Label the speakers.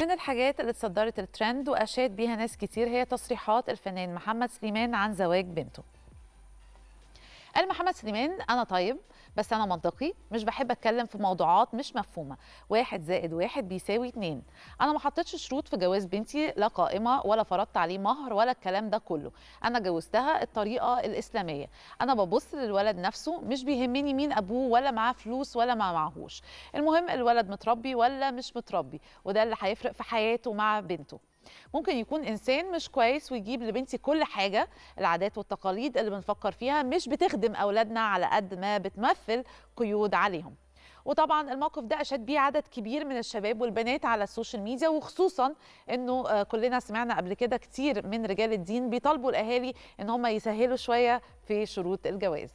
Speaker 1: من الحاجات اللي اتصدرت الترند واشاد بيها ناس كتير هي تصريحات الفنان محمد سليمان عن زواج بنته قال محمد سليمان انا طيب بس انا منطقي مش بحب اتكلم في موضوعات مش مفهومه واحد زائد واحد بيساوي اتنين انا ما حطيتش شروط في جواز بنتي لا قائمه ولا فرضت عليه مهر ولا الكلام ده كله انا جوزتها الطريقه الاسلاميه انا ببص للولد نفسه مش بيهمني مين ابوه ولا معاه فلوس ولا ما معهوش المهم الولد متربي ولا مش متربي وده اللي هيفرق في حياته مع بنته ممكن يكون انسان مش كويس ويجيب لبنتي كل حاجه العادات والتقاليد اللي بنفكر فيها مش بتخدم اولادنا على قد ما بتمثل قيود عليهم وطبعا الموقف ده اشاد بيه عدد كبير من الشباب والبنات على السوشيال ميديا وخصوصا انه آه، كلنا سمعنا قبل كده كتير من رجال الدين بيطالبوا الاهالي ان هم يسهلوا شويه في شروط الجواز